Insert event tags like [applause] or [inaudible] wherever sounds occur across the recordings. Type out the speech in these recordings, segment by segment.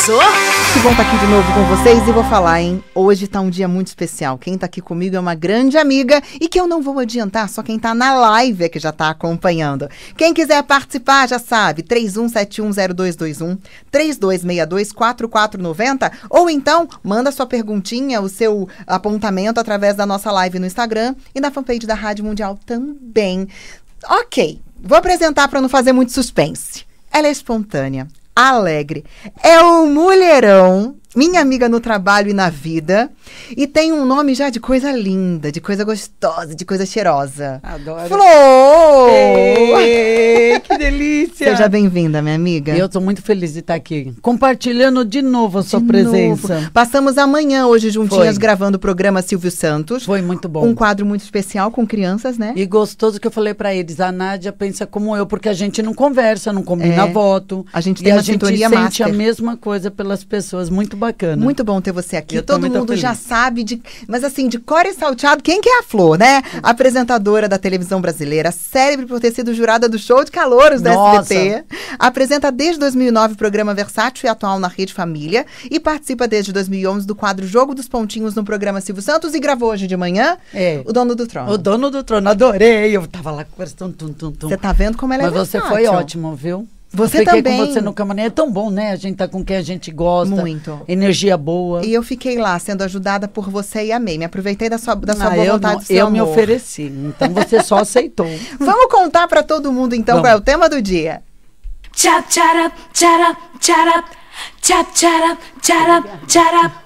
Arrasou? Que bom estar tá aqui de novo com vocês e vou falar, hein? Hoje está um dia muito especial. Quem está aqui comigo é uma grande amiga e que eu não vou adiantar, só quem está na live é que já está acompanhando. Quem quiser participar já sabe, 31710221, 32624490 ou então manda sua perguntinha, o seu apontamento através da nossa live no Instagram e na fanpage da Rádio Mundial também. Ok, vou apresentar para não fazer muito suspense. Ela é espontânea, alegre. É o mulherão, minha amiga no trabalho e na vida. E tem um nome já de coisa linda, de coisa gostosa, de coisa cheirosa. Adoro. Flor! Ei. Patrícia. Seja bem-vinda, minha amiga. Eu estou muito feliz de estar aqui, compartilhando de novo a de sua presença. Novo. Passamos amanhã, hoje, juntinhas, Foi. gravando o programa Silvio Santos. Foi muito bom. Um quadro muito especial com crianças, né? E gostoso que eu falei para eles. A Nádia pensa como eu, porque a gente não conversa, não combina é. voto. A gente tem e uma a gente sente master. a mesma coisa pelas pessoas. Muito bacana. Muito bom ter você aqui. Eu Todo mundo já sabe, de, mas assim, de cor e salteado, quem que é a Flor, né? É. Apresentadora da televisão brasileira, célebre por ter sido jurada do show de calouros da Nossa, Apresenta desde 2009 o programa Versátil e atual na Rede Família e participa desde 2011 do quadro Jogo dos Pontinhos no programa Silvio Santos e gravou hoje de manhã é. O Dono do Trono. O Dono do Trono, adorei. Eu tava lá com o tum. Você tá vendo como ela Mas é Mas você foi ótimo, viu? Você fiquei também. com você no camarim. É tão bom, né? A gente tá com quem a gente gosta. Muito. Energia boa. E eu fiquei lá, sendo ajudada por você e amei. Me aproveitei da sua, da sua ah, boa eu vontade. Não, eu amor. me ofereci. Então você só [laughs] aceitou. Vamos contar para todo mundo, então, Vamos. qual é o tema do dia. Tchap, tcharap, tcharap, tcharap. Tchap, tcharap, tcharap, tcharap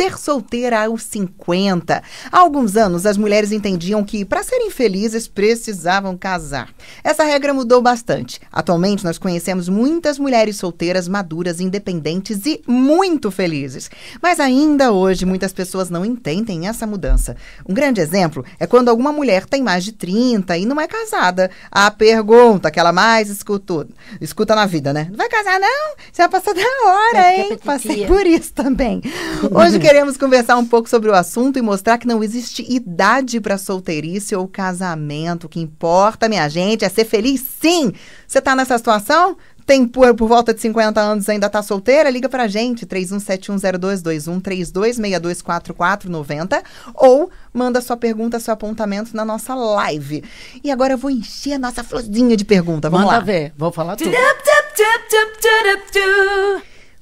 ser solteira aos 50. Há alguns anos, as mulheres entendiam que, para serem felizes, precisavam casar. Essa regra mudou bastante. Atualmente, nós conhecemos muitas mulheres solteiras, maduras, independentes e muito felizes. Mas ainda hoje, muitas pessoas não entendem essa mudança. Um grande exemplo é quando alguma mulher tem mais de 30 e não é casada. A pergunta que ela mais escuta, escuta na vida, né? Não vai casar, não? Já passou da hora, hein? Passei por isso também. [laughs] Hoje, Queremos conversar um pouco sobre o assunto e mostrar que não existe idade para solteirice ou casamento. O que importa, minha gente, é ser feliz sim. Você está nessa situação? tem por, por, volta de 50 anos ainda está solteira, liga para a gente, 31710221, ou manda sua pergunta, seu apontamento na nossa live. E agora eu vou encher a nossa florzinha de pergunta, vamos manda lá. ver, vou falar tudo.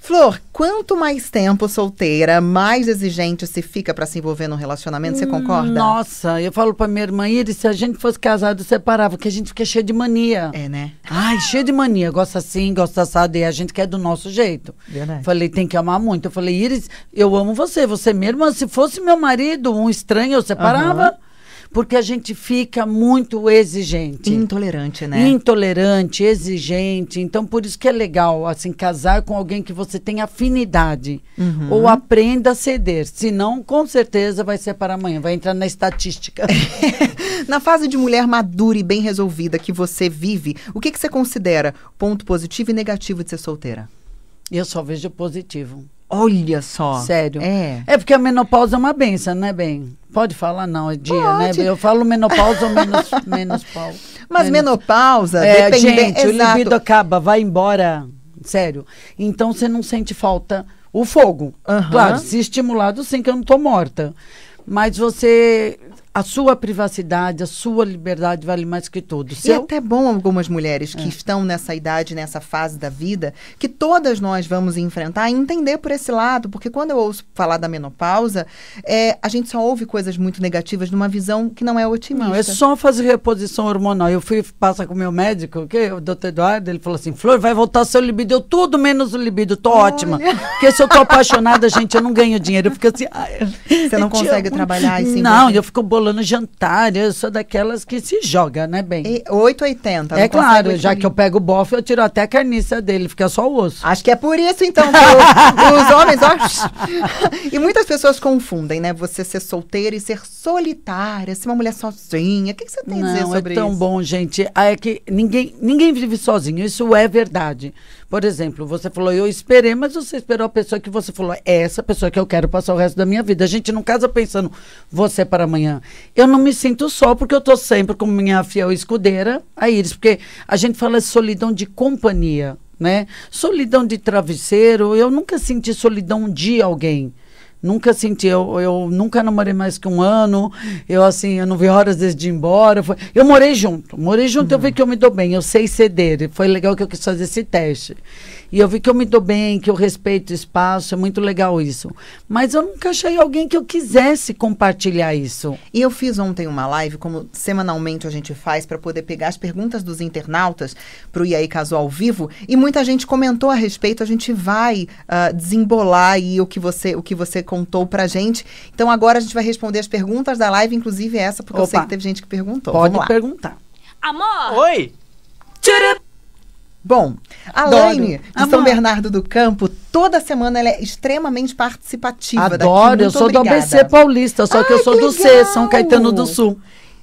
Flor, quanto mais tempo solteira, mais exigente se fica para se envolver num relacionamento, você hum, concorda? Nossa, eu falo para minha irmã Iris, se a gente fosse casado, separava, porque a gente fica cheio de mania. É, né? Ai, cheio de mania, gosta assim, gosta assado, e a gente quer do nosso jeito. Verdade. Falei, tem que amar muito. Eu falei, Iris, eu amo você, você é mesmo, se fosse meu marido, um estranho, eu separava. Uhum porque a gente fica muito exigente. Intolerante, né? Intolerante, exigente. Então, por isso que é legal, assim, casar com alguém que você tem afinidade. Uhum. Ou aprenda a ceder. Senão, com certeza, vai ser para amanhã. Vai entrar na estatística. [laughs] na fase de mulher madura e bem resolvida que você vive, o que, que você considera ponto positivo e negativo de ser solteira? Eu só vejo positivo. Olha só. Sério. É. É porque a menopausa é uma benção, né, Bem? Pode falar, não, é dia, né, Pode. né? Eu falo menopausa ou menos, [laughs] menos pau. Mas menos. menopausa, é, depende... gente, o libido acaba, vai embora. Sério. Então você não sente falta. O fogo. Claro, se estimulado, sim, que eu não tô morta. Mas você a sua privacidade, a sua liberdade vale mais que tudo. e é até bom algumas mulheres que é. estão nessa idade, nessa fase da vida, que todas nós vamos enfrentar e entender por esse lado, porque quando eu ouço falar da menopausa, é, a gente só ouve coisas muito negativas numa visão que não é otimista. Não, é só fazer reposição hormonal. Eu fui passar com o meu médico, que, o doutor Eduardo, ele falou assim, Flor, vai voltar seu libido. Eu tudo menos o libido, tô Olha. ótima. Porque se eu tô apaixonada, gente, eu não ganho dinheiro. Eu fico assim... Você não consegue amo. trabalhar assim? Não, eu fico bolando no jantar, eu sou daquelas que se joga, né, bem? E 8,80. É claro, já que eu pego o bofe, eu tiro até a carniça dele, fica só o osso. Acho que é por isso, então, que eu, [laughs] os homens... Ó, [laughs] e muitas pessoas confundem, né? Você ser solteira e ser solitária, ser uma mulher sozinha. O que, que você tem Não, a dizer sobre isso? Não, é tão isso? bom, gente. Ah, é que ninguém, ninguém vive sozinho, isso é verdade. Por exemplo, você falou, eu esperei, mas você esperou a pessoa que você falou, é essa pessoa que eu quero passar o resto da minha vida. A gente não casa pensando, você é para amanhã. Eu não me sinto só, porque eu estou sempre com minha fiel escudeira, a Iris, porque a gente fala solidão de companhia, né? Solidão de travesseiro, eu nunca senti solidão de alguém. Nunca senti, eu, eu nunca namorei mais que um ano. Eu, assim, eu não vi horas desde ir embora. Foi, eu morei junto, morei junto, uhum. eu vi que eu me dou bem, eu sei ceder. Foi legal que eu quis fazer esse teste. E eu vi que eu me dou bem, que eu respeito o espaço, é muito legal isso. Mas eu nunca achei alguém que eu quisesse compartilhar isso. E eu fiz ontem uma live, como semanalmente a gente faz, para poder pegar as perguntas dos internautas para o IAI Casual ao vivo. E muita gente comentou a respeito, a gente vai uh, desembolar aí o que você, o que você contou para gente. Então agora a gente vai responder as perguntas da live, inclusive essa, porque Opa. eu sei que teve gente que perguntou. Pode perguntar. Amor! Oi! Tcharam! Bom, a Laine, de Amor. São Bernardo do Campo, toda semana ela é extremamente participativa. Adoro, eu sou obrigada. do ABC Paulista, só Ai, que eu sou que do C, São Caetano do Sul.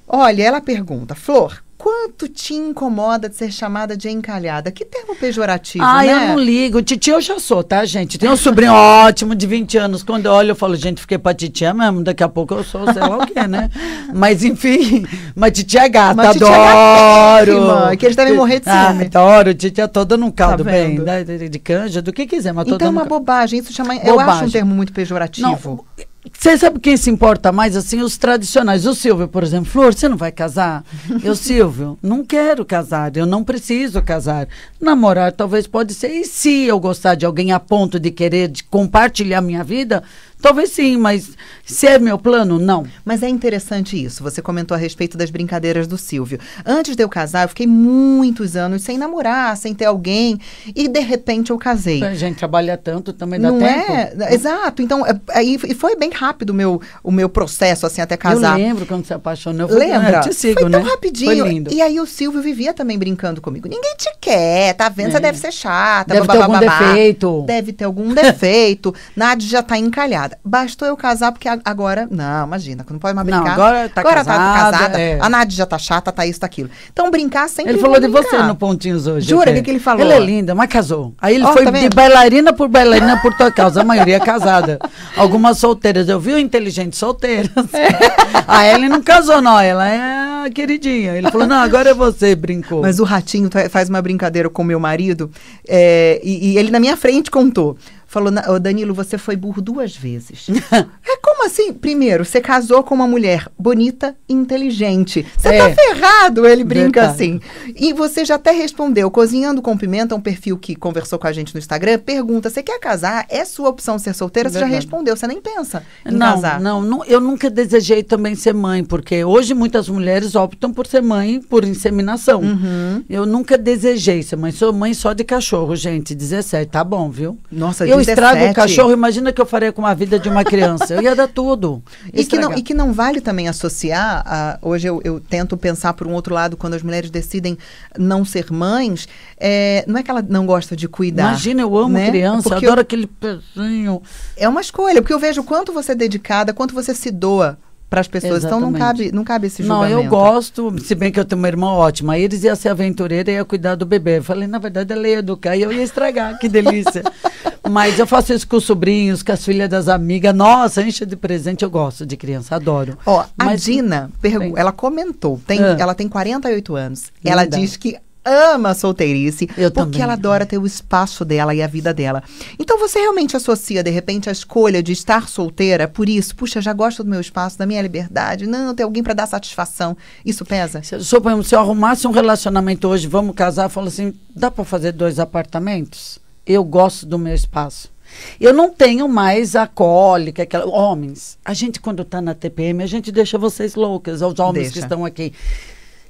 Olha, ela pergunta, Flor, quanto te incomoda de ser chamada de encalhada? Que termo pejorativo, ah, né? eu não ligo. Titia eu já sou, tá, gente? Tenho um sobrinho [laughs] ótimo de 20 anos. Quando eu olho, eu falo, gente, fiquei pra titia é mesmo. Daqui a pouco eu sou sei lá o quê, né? [laughs] Mas, enfim, mas titia é gata, titia é adoro. É que eles devem morrer de ah, ciúme. adoro, titia toda num tá caldo tá bem, né, de, de canja, do que quiser. Mas então é uma bobagem. Isso chama... Bobagem. Eu acho um termo muito pejorativo. Não, você sabe quem se importa mais, assim, os tradicionais. O Silvio, por exemplo, Flor, você não vai casar? Eu, [laughs] Silvio, não quero casar, eu não preciso casar. Namorar talvez pode ser, e se eu gostar de alguém a ponto de querer de compartilhar minha vida, Talvez sim, mas se é meu plano, não. Mas é interessante isso. Você comentou a respeito das brincadeiras do Silvio. Antes de eu casar, eu fiquei muitos anos sem namorar, sem ter alguém. E de repente eu casei. A gente trabalha tanto, também dá não é? tempo. É? Exato. Então, é, é, e foi bem rápido o meu, o meu processo, assim, até casar. Eu lembro quando se apaixonou. Falei, Lembra? Ah, eu te sigo, foi tão né? rapidinho. Foi lindo. E aí o Silvio vivia também brincando comigo. Ninguém te quer, tá vendo? É. Você deve ser chata. Deve ter algum defeito. Deve ter algum [laughs] defeito. Nádia já tá encalhada casada. Bastou eu casar, porque agora. Não, imagina, não pode mais brincar. Não, agora tá agora tá casada. Tá casada é. A Nádia já tá chata, tá isso, tá aquilo. Então brincar sempre. Ele falou brincar. de você no Pontinhos hoje. Jura? O que, que, ele falou? Ela é linda, mas casou. Aí ele oh, foi tá de bailarina por bailarina por tua causa. A maioria é casada. Algumas solteiras. Eu vi o inteligente solteira. É. A Ellen não casou, não. Ela é queridinha. Ele falou: não, agora é você, brincou. Mas o ratinho faz uma brincadeira com meu marido. É, e, e ele na minha frente contou falou, Danilo, você foi burro duas vezes. [laughs] é assim, primeiro, você casou com uma mulher bonita e inteligente. Você tá é. tá ferrado, ele brinca Verdade. assim. E você já até respondeu, Cozinhando com Pimenta, um perfil que conversou com a gente no Instagram, pergunta, você quer casar? É sua opção ser solteira? Verdade. Você já respondeu, você nem pensa em não, casar. Não, não, eu nunca desejei também ser mãe, porque hoje muitas mulheres optam por ser mãe por inseminação. Uhum. Eu nunca desejei ser mãe, sou mãe só de cachorro, gente, 17, tá bom, viu? Nossa, eu 17? estrago o cachorro, imagina que eu faria com a vida de uma criança. Eu ia dar tudo. E que, não, e que, não, vale também associar. A, hoje eu, eu, tento pensar por um outro lado, quando as mulheres decidem não ser mães, é, não é que ela não gosta de cuidar. Imagina, eu amo né? criança, adoro eu, aquele pezinho. É uma escolha, porque eu vejo quanto você é dedicada, quanto você se doa para as pessoas. Exatamente. Então não cabe, não cabe esse julgamento. Não, eu gosto, se bem que eu tenho uma irmã ótima. A Iris ia ser aventureira e ia cuidar do bebê. Eu falei, na verdade, ela ia educar e eu ia estragar, que delícia. [laughs] Mas eu faço isso com os sobrinhos, com as filhas das amigas. Nossa, enche de presente, eu gosto de criança, adoro. Ó, Mas, a Dina, ela comentou, tem, ah. ela tem 48 anos. Linda. Ela diz que ama a solteirice, eu porque também. ela adora é. ter o espaço dela e a vida dela. Então você realmente associa, de repente, a escolha de estar solteira por isso, puxa, já gosto do meu espaço, da minha liberdade, não, tem alguém para dar satisfação. Isso pesa? Se, se, eu, se eu arrumasse um relacionamento hoje, vamos casar, falo assim, dá para fazer dois apartamentos? Eu gosto do meu espaço. Eu não tenho mais a cólica, aquela... homens. A gente quando está na TPM, a gente deixa vocês loucas, os homens deixa. que estão aqui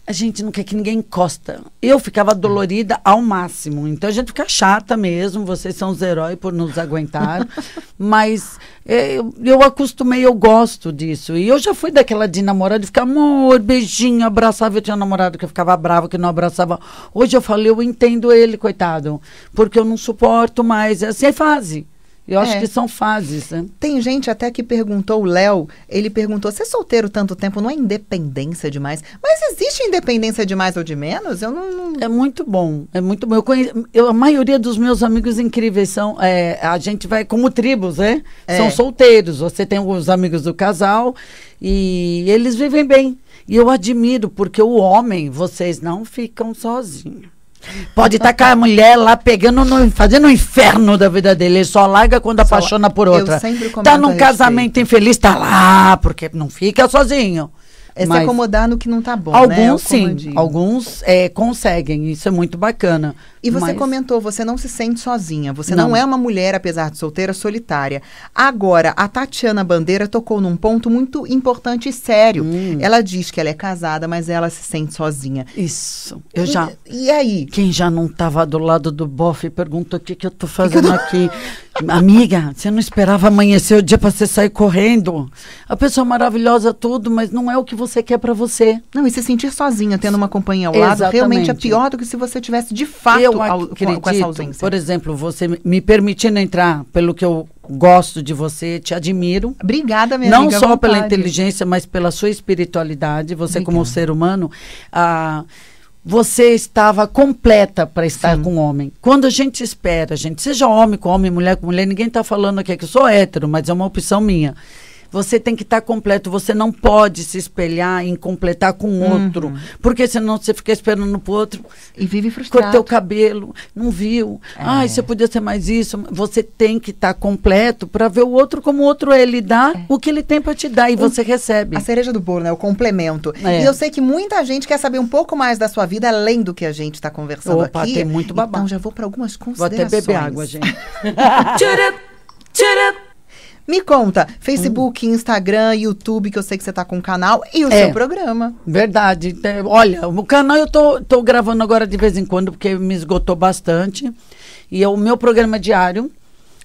a gente não quer que ninguém encosta. Eu ficava dolorida ao máximo. Então a gente fica chata mesmo, vocês são os heróis por nos aguentar. [laughs] Mas é, eu, eu acostumei, eu gosto disso. E eu já fui daquela de namorada, de ficar amor, beijinho, abraçava. Eu tinha um namorado que ficava bravo, que não abraçava. Hoje eu falei, eu entendo ele, coitado, porque eu não suporto mais. É assim é fase. Eu acho é. que são fases, né? Tem gente até que perguntou, o Léo, ele perguntou, é solteiro tanto tempo não é independência demais? Mas existe independência de mais ou de menos? Eu não... É muito bom, é muito bom. Eu Eu, a maioria dos meus amigos incríveis são, é, a gente vai como tribos, né? É. São solteiros, você tem os amigos do casal e eles vivem bem. E eu admiro, porque o homem, vocês não ficam sozinhos. Pode estar com a mulher lá pegando, no, fazendo o um inferno da vida dele. Ele só larga quando só apaixona por outra. Tá num casamento infeliz, tá lá, porque não fica sozinho. É Mas se acomodar no que não tá bom. Né? É alguns né? sim, alguns é, conseguem, isso é muito bacana. E você Mas... comentou, você não se sente sozinha. Você não. não. é uma mulher, apesar de solteira, solitária. Agora, a Tatiana Bandeira tocou num ponto muito importante e sério. Hum. Ela diz que ela é casada, mas ela se sente sozinha. Isso. Eu e, já. E, aí? Quem já não estava do lado do bofe perguntou o que, que eu tô fazendo aqui. Amiga, você não esperava amanhecer o dia para você sair correndo? A pessoa maravilhosa tudo, mas não é o que você quer para você. Não, e se sentir sozinha, tendo uma companhia ao lado, realmente é pior do que se você tivesse de fato eu com, a, acredito, com essa ausência? Por exemplo, você me permitindo entrar, pelo que eu gosto de você, te admiro. Obrigada, minha Não amiga, só pela inteligência, mas pela sua espiritualidade, você Obrigada. como ser humano. Ah, você estava completa para estar Sim. com um homem. Quando a gente espera, gente, seja homem com homem, mulher com mulher, ninguém está falando aqui que eu sou hétero, mas é uma opção minha. Você tem que estar tá completo. Você não pode se espelhar em completar com uhum. outro. Uhum. Porque senão você fica esperando pro outro. E vive frustrado. Cortou o cabelo, não viu. É. Ai, você podia ser mais isso. Você tem que estar tá completo para ver o outro como o outro é. Ele dá é. o que ele tem para te dar e o, você recebe. A cereja do bolo, né? O complemento. É. E eu sei que muita gente quer saber um pouco mais da sua vida, além do que a gente está conversando Opa, aqui. tem muito babado. Então já vou para algumas considerações. Vou até beber água, gente. [laughs] Me conta, Facebook, hum. Instagram, YouTube, que eu sei que você está com um canal, e o é, seu programa. Verdade. É, olha, o canal eu tô, tô gravando agora de vez em quando, porque me esgotou bastante. E é o meu programa diário.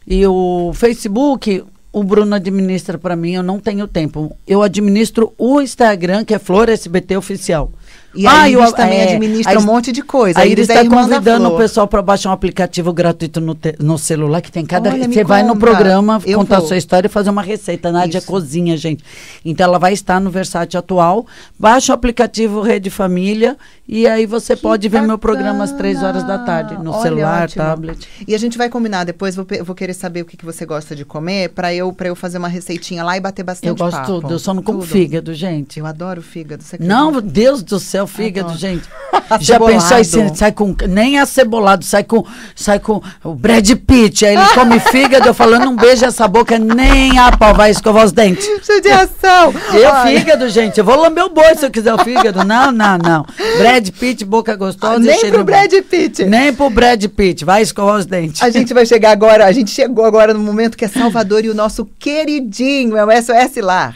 E o Facebook, o Bruno administra para mim, eu não tenho tempo. Eu administro o Instagram, que é Flor SBT Oficial. E ah, a Iris também é, administra um monte de coisa. A Iris está é convidando o pessoal para baixar um aplicativo gratuito no, te, no celular, que tem cada. Olha, você vai conta. no programa eu contar vou. a sua história e fazer uma receita. A Nádia Isso. cozinha, gente. Então ela vai estar no Versátil Atual. Baixa o aplicativo Rede Família e aí você que pode bacana. ver meu programa às três horas da tarde, no Olha, celular, ótimo. tablet. Tá? E a gente vai combinar depois, vou, vou querer saber o que, que você gosta de comer, para eu, pra eu fazer uma receitinha lá e bater bastante Eu gosto papo. tudo, eu só não como fígado, gente. Eu adoro fígado, você Não, Deus do céu, fígado, adoro. gente. [laughs] Já pensou assim, sai com, nem acebolado, sai com, sai com o Brad Pitt, aí ele come [laughs] fígado, eu falando, não beijo essa boca nem a pau, vai escovar os dentes. Judiação! Eu, Olha. fígado, gente, eu vou lamber o boi se eu quiser o fígado, não, não, não. Brad Brad Pitt, boca gostosa. Ah, nem pro bom. Brad Pitt. Nem pro Brad Pitt. Vai escovar os dentes. A gente vai chegar agora, a gente chegou agora no momento que é Salvador e o nosso queridinho é o SOS Lar.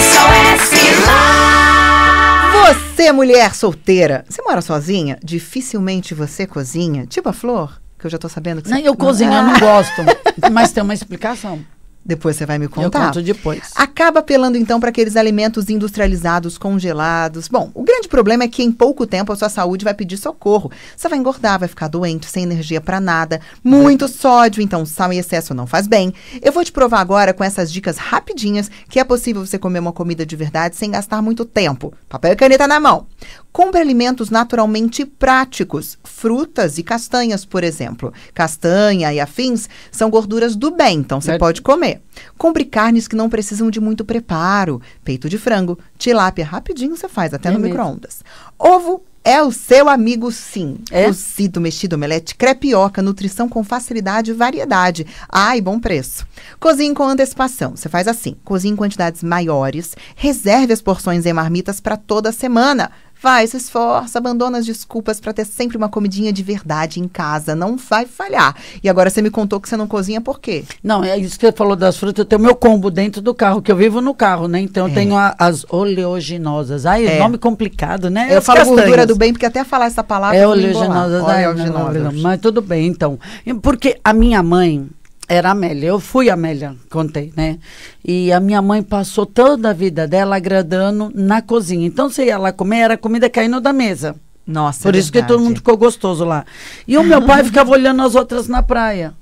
SOS Lar. Você, mulher solteira, você mora sozinha? Dificilmente você cozinha? Tipo a flor? Que eu já tô sabendo que você... Não, eu [laughs] cozinho, ah. não gosto. [laughs] Mas tem uma explicação. Depois você vai me contar. Eu conto depois. Acaba apelando então para aqueles alimentos industrializados, congelados. Bom, o grande problema é que em pouco tempo a sua saúde vai pedir socorro. Você vai engordar, vai ficar doente, sem energia para nada, muito é. sódio, então sal em excesso não faz bem. Eu vou te provar agora com essas dicas rapidinhas que é possível você comer uma comida de verdade sem gastar muito tempo. Papel e caneta na mão. Compre alimentos naturalmente práticos, frutas e castanhas, por exemplo. Castanha e afins são gorduras do bem, então você é. pode comer. Compre carnes que não precisam de muito preparo. Peito de frango, tilápia, rapidinho você faz, até é no micro-ondas. Ovo é o seu amigo, sim. É? Cozido, mexido, omelete, crepioca, nutrição com facilidade e variedade. Ai, bom preço. Cozinhe com antecipação. Você faz assim: cozinhe em quantidades maiores, reserve as porções em marmitas para toda semana. Vai, se esforça, abandona as desculpas para ter sempre uma comidinha de verdade em casa. Não vai falhar. E agora você me contou que você não cozinha por quê? Não, é isso que você falou das frutas. Eu tenho meu combo dentro do carro, que eu vivo no carro, né? Então eu é. tenho a, as oleoginosas. Ai, é. nome complicado, né? Eu as falo castanhas. gordura do bem, porque até falar essa palavra. É oleoginosas, é oleoginosas. Mas tudo bem, então. Porque a minha mãe, era Amélia. Eu fui Amélia, contei, né? E a minha mãe passou toda a vida dela agradando na cozinha. Então, se ia lá comer, era comida caindo da mesa. Nossa, Por é isso verdade. que todo mundo ficou gostoso lá. E o meu pai [laughs] ficava olhando as outras na praia.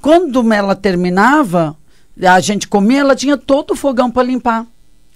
Quando ela terminava, a gente comia, ela tinha todo o fogão para limpar.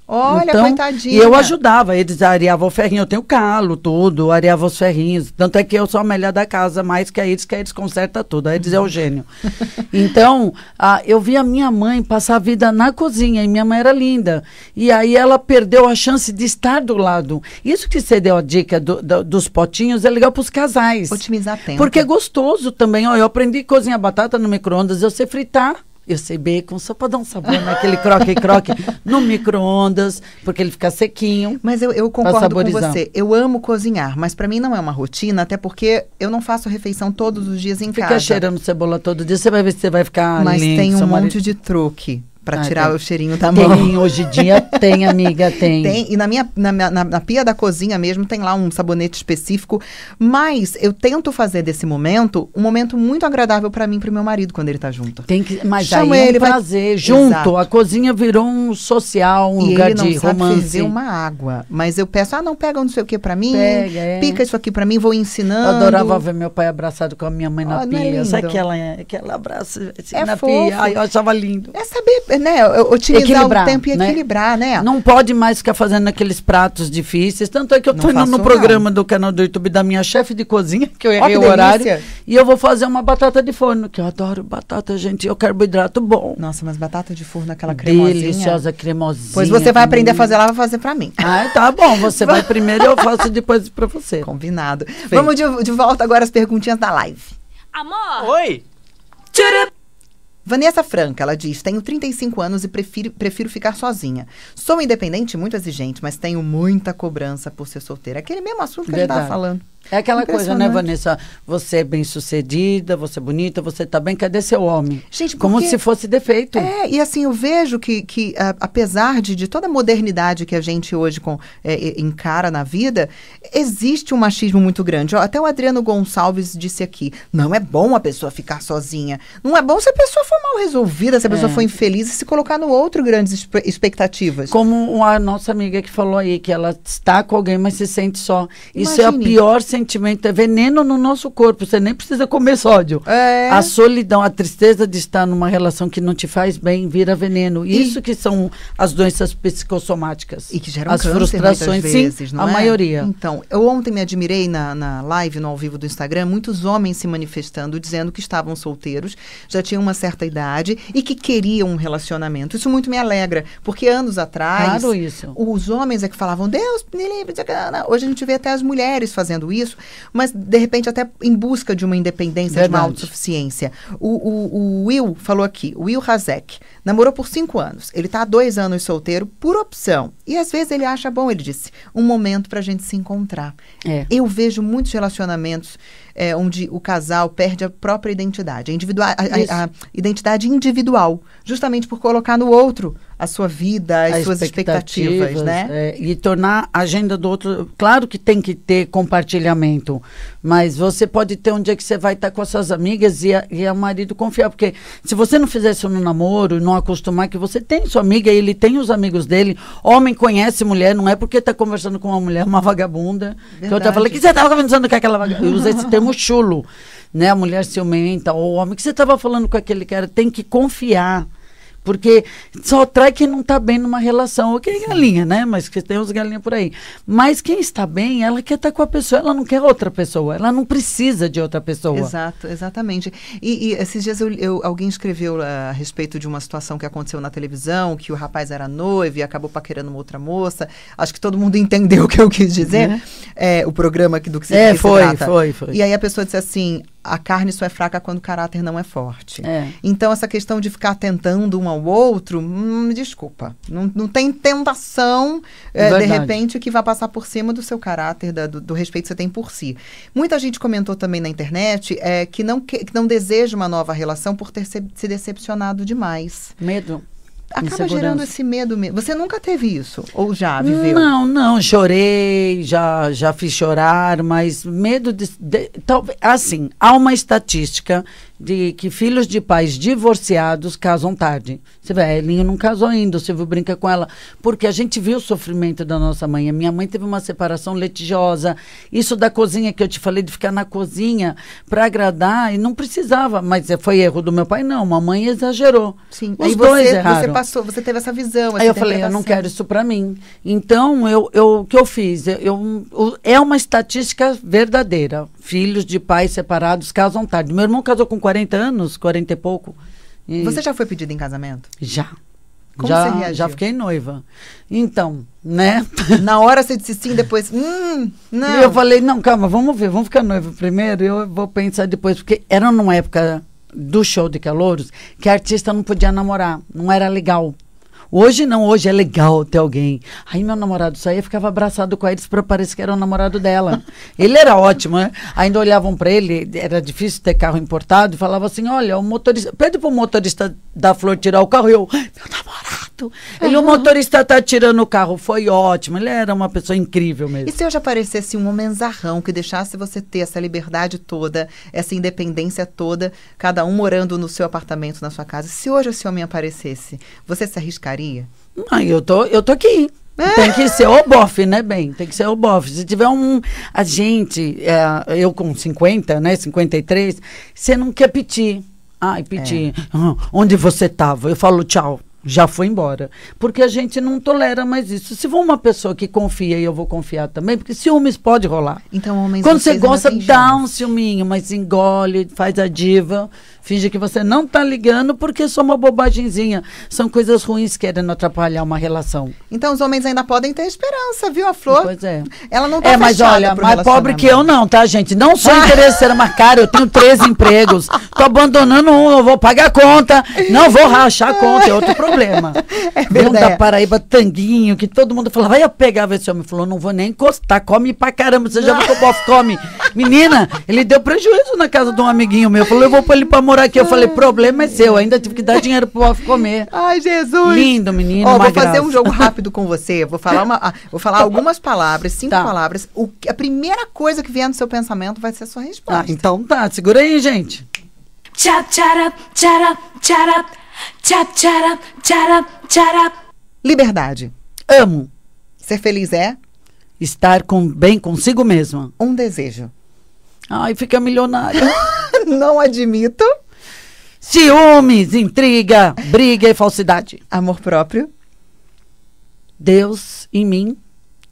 Olha, então, coitadinha. E eu ajudava, eles areavam os ferrinho. eu tenho calo, tudo, areava os ferrinhos. Tanto é que eu sou a melhor da casa, mais que a eles, que a eles conserta tudo, a eles é o gênio. [laughs] então, a, eu vi a minha mãe passar a vida na cozinha, e minha mãe era linda. E aí ela perdeu a chance de estar do lado. Isso que você deu a dica do, do, dos potinhos é legal para os casais. Otimizar tempo. Porque é gostoso também, ó, eu aprendi a cozinhar batata no micro-ondas, eu sei fritar. Eu sei bacon só para dar um sabor naquele né? croque-croque [laughs] no micro-ondas, porque ele fica sequinho. Mas eu, eu concordo com você. Eu amo cozinhar, mas para mim não é uma rotina, até porque eu não faço refeição todos os dias em fica casa. Fica cheirando cebola todo dia, você vai ver se você vai ficar Mas lindo, tem um monte marido. de truque para ah, tirar tem. Então. o cheirinho da mão. Tem, hoje em dia [laughs] tem, amiga, tem. Tem, e na minha na, na, na, pia da cozinha mesmo tem lá um sabonete específico, mas eu tento fazer desse momento um momento muito agradável para mim e pro meu marido quando ele tá junto. Tem que, mas Chama aí é um ele, prazer, vai... junto, Exato. a cozinha virou um social, um e lugar ele de sabe romance. ferver uma água, mas eu peço, ah, não pega não sei o que para mim, pega, é. pica isso aqui para mim, vou ensinando. Eu adorava ver meu pai abraçado com a minha mãe na pia. Ah, não é lindo. Sabe que ela, é, que ela abraça assim, é na fofo. pia? Ai, eu achava lindo. É saber é, né, otimizar equilibrar, o tempo e né? equilibrar, né? Não pode mais ficar fazendo aqueles pratos difíceis. Tanto é que eu estou indo no programa não. do canal do YouTube da minha chefe de cozinha, que eu errei oh, que o horário. E eu vou fazer uma batata de forno, que eu adoro batata, gente. Eu carboidrato bom. Nossa, mas batata de forno, aquela cremosinha. Deliciosa, cremosinha. Pois você vai aprender a fazer lá, vai fazer para mim. Ah, tá bom. Você vai [laughs] primeiro e eu faço depois para você. Combinado. Feito. Vamos de, de volta agora às perguntinhas da live. Amor! Oi! Tcharam! Vanessa Franca, ela diz: Tenho 35 anos e prefiro, prefiro ficar sozinha. Sou independente, muito exigente, mas tenho muita cobrança por ser solteira. Aquele mesmo assunto que Verdade. a gente estava falando. É aquela coisa, né, Vanessa? Você é bem sucedida, você é bonita, você tá bem, cadê seu homem? Gente, Como se fosse defeito. É, e assim, eu vejo que, que a, apesar de, de toda a modernidade que a gente hoje com, é, é encara na vida, existe um machismo muito grande. até o Adriano Gonçalves disse aqui: não é bom a pessoa ficar sozinha. Não é bom se a pessoa for mal resolvida, se a é. pessoa for infeliz e se colocar no outro grandes expectativas. Como a nossa amiga que falou aí, que ela está com alguém, mas se sente só. Imagine. Isso é a pior sentimento é veneno no nosso corpo. Você nem precisa comer sódio. É. A solidão, a tristeza de estar numa relação que não te faz bem vira veneno. E... Isso que são as doenças psicossomáticas. E que geram as câncer, frustrações, vezes, sim, a é? maioria. Então, eu ontem me admirei na, na live, no ao vivo do Instagram, muitos homens se manifestando, dizendo que estavam solteiros, já tinham uma certa idade e que queriam um relacionamento. Isso muito me alegra, porque anos atrás, claro os homens é que falavam, Deus, me livre, hoje a gente vê até as mulheres fazendo isso isso, mas de repente até em busca de uma independência, Verdade. de uma autossuficiência. O, o, o Will falou aqui, o Will Hazek, namorou por cinco anos. Ele está há dois anos solteiro por opção. E às vezes ele acha bom, ele disse, um momento para a gente se encontrar. É. Eu vejo muitos relacionamentos é, onde o casal perde a própria identidade, a, a, a, a identidade individual, justamente por colocar no outro a sua vida, as, suas expectativas, né? expectativas né? É, e tornar a agenda do outro. Claro que tem que ter compartilhamento, mas você pode ter um dia que você vai estar tá com suas amigas e, a, e o marido confiar. Porque se você não fizer isso no namoro, não acostumar que você tem sua amiga e ele tem os amigos dele, homem conhece mulher, não é porque está conversando com uma mulher, uma vagabunda. Verdade. Que eu estava falando, que você estava conversando com aquela vagabunda? Eu usei esse termo chulo, né? A mulher ciumenta, ou o homem, que você estava falando com aquele cara, tem que confiar. Porque só trai quem não está bem numa relação. O que é galinha, né? Mas que tem uns galinhas por aí. Mas quem está bem, ela quer estar tá com a pessoa, ela não quer outra pessoa, ela não precisa de outra pessoa. Exato, exatamente. E, e esses dias eu, eu, alguém escreveu ah, a respeito de uma situação que aconteceu na televisão, que o rapaz era noivo e acabou paquerando uma outra moça. Acho que todo mundo entendeu [laughs] o que eu quis dizer. Uhum. É, o programa do que se, é, que foi, se trata. foi, foi. E aí a pessoa disse assim: a carne só é fraca quando o caráter não é forte. É. Então, essa questão de ficar tentando um ao outro, hum, desculpa. Não, não tem tentação, é, de repente, que vai passar por cima do seu caráter, da, do, do, respeito que você tem por si. Muita gente comentou também na internet é, que, não, que, que não deseja uma nova relação por ter se, se decepcionado demais. Medo acaba gerando esse medo mesmo. Você nunca teve isso? Ou já viveu? Não, não, chorei, já, já fiz chorar, mas medo de. de tal, assim, há uma estatística de que filhos de pais divorciados casam tarde. Você vê, a Elinho não casou ainda, o Silvio brinca com ela, porque a gente viu o sofrimento da nossa mãe. A minha mãe teve uma separação litigiosa. Isso da cozinha que eu te falei de ficar na cozinha para agradar e não precisava, mas é, foi erro do meu pai não, mamãe exagerou. Sim. Os Aí dois você, erraram. você passou, você teve essa visão, essa Aí eu falei, eu não quero isso para mim. Então, eu, eu o que eu fiz, eu, eu é uma estatística verdadeira. Filhos de pais separados casam tarde. Meu irmão casou com 40 40 anos, 40 e pouco. E Você já foi pedida em casamento? Já. Como já, você reagiu? Já fiquei noiva. Então, né? [laughs] Na hora você disse sim, depois, hum, não. E eu falei, não, calma, vamos ver, vamos ficar noiva primeiro, eu vou pensar depois, porque era numa época do show de calouros que a artista não podia namorar, não era legal. Hoje não, hoje é legal ter alguém. Aí meu namorado saía ficava abraçado com a Iris para parecer que era o namorado dela. [laughs] ele era ótimo, né? Ainda olhavam para ele, era difícil ter carro importado, e falava assim: olha, o motorista. Pede pro motorista da flor tirar o carro e eu, meu namorado! E Uhum. Ele, o motorista tá tirando o carro, foi ótimo. Ele era uma pessoa incrível mesmo. E se hoje aparecesse um homenzarrão que deixasse você ter essa liberdade toda, essa independência toda, cada um morando no seu apartamento, na sua casa. Se hoje esse homem aparecesse, você se arriscaria? Não, eu tô, eu tô aqui. É. Tem que ser o bofe, né, bem? Tem que ser o bofe. Se tiver um. A gente, é, eu com 50, né? 53, você não quer pedir. Ai, pedir. É. Ah, onde você tava? Eu falo tchau já foi embora. Porque a gente não tolera mais isso. Se for uma pessoa que confia, eu vou confiar também, porque ciúmes pode rolar. Então, homens Quando você gosta, dá um ciúminho, mas engole, faz a diva, finge que você não tá ligando, porque é só uma bobagemzinha. São coisas ruins querendo atrapalhar uma relação. Então, os homens ainda podem ter esperança, viu, a Flor? Pois é. Ela não tá É, mas olha, mais pobre que eu não, tá, gente? Não sou [laughs] interesseira, mas cara, eu tenho três empregos. Tô abandonando um, eu vou pagar a conta, não vou rachar a conta, é outro problema problema. [laughs] É verdade. da Paraíba, Tanguinho, que todo mundo falava, eu pegava esse homem. Falou, não vou nem encostar, come pra caramba, você já viu que o bofe come. [laughs] Menina, ele deu prejuízo na casa de um amiguinho meu. Falou, eu vou pra ele pra morar aqui. Eu falei, problema é seu, ainda tive que dar dinheiro pro bofe comer. Ai, Jesus. Lindo, menino, Ó, vou graça. fazer um jogo rápido com você. Vou falar, uma, ah, vou falar tá. algumas palavras, cinco tá. palavras. O, a primeira coisa que vier no seu pensamento vai ser a sua ah, resposta. Ah, então tá, segura aí, gente. Tchau, tchau, tchau, tchau. Tchap, tcharap, tcharap, Liberdade. Amo. Ser feliz é? Estar com, bem consigo mesma. Um desejo. Ai, fica milionária. [laughs] Não admito. Ciúmes, intriga, briga e falsidade. Amor próprio. Deus em mim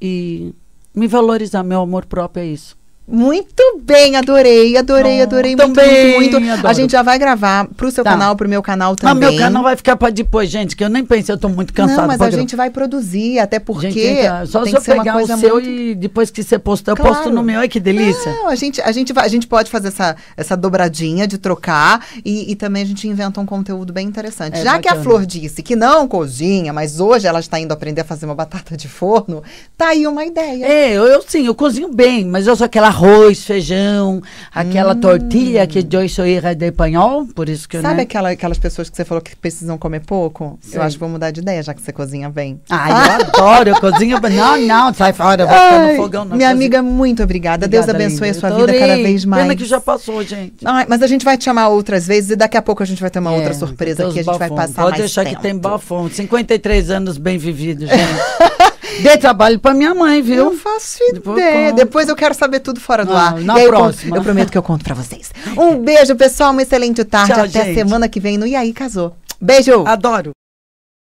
e me valorizar. Meu amor próprio é isso. Muito bem, adorei, adorei, adorei muito, muito, muito. A gente já vai gravar pro seu tá. canal, pro meu canal também. Ah, meu canal vai ficar para depois, gente, que eu nem pensei, eu tô muito cansada. Não, mas a gravar. gente vai produzir, até porque gente, só se eu pegar o seu muito... e depois que você postar, claro. eu posto no meu, olha que delícia. Não, a gente a gente vai, a gente pode fazer essa essa dobradinha de trocar e, e também a gente inventa um conteúdo bem interessante. É, já bacana. que a Flor disse que não cozinha, mas hoje ela está indo aprender a fazer uma batata de forno, tá aí uma ideia. É, eu, eu sim, eu cozinho bem, mas eu sou aquela arroz, feijão, aquela hum. tortilha que eu sou é de espanhol, por isso que eu, Sabe né? aquela, aquelas pessoas que você falou que precisam comer pouco? Sim. Eu acho que vou mudar de ideia, já que você cozinha bem. Ah, eu [laughs] adoro, eu cozinho bem. Não, não, sai fora, eu vou ficar no fogão. Não, minha cozinho. amiga, muito obrigada. obrigada Deus abençoe linda. a sua vida cada vez mais. Pena que já passou, gente. Ai, mas a gente vai te chamar outras vezes e daqui a pouco a gente vai ter uma é, outra surpresa que a gente bafons. vai passar Pode mais deixar tempo. que tem bafão. 53 anos bem vividos, gente. [laughs] Dei trabalho pra minha mãe, viu? Não faço ideia. Depois, Depois eu quero saber tudo fora do ah, ar. Na e próxima. Eu, eu, prometo que eu conto pra vocês. [laughs] Um beijo, pessoal. Uma excelente tarde. Tchau, Até gente. semana que vem no E aí Casou. Beijo. Adoro.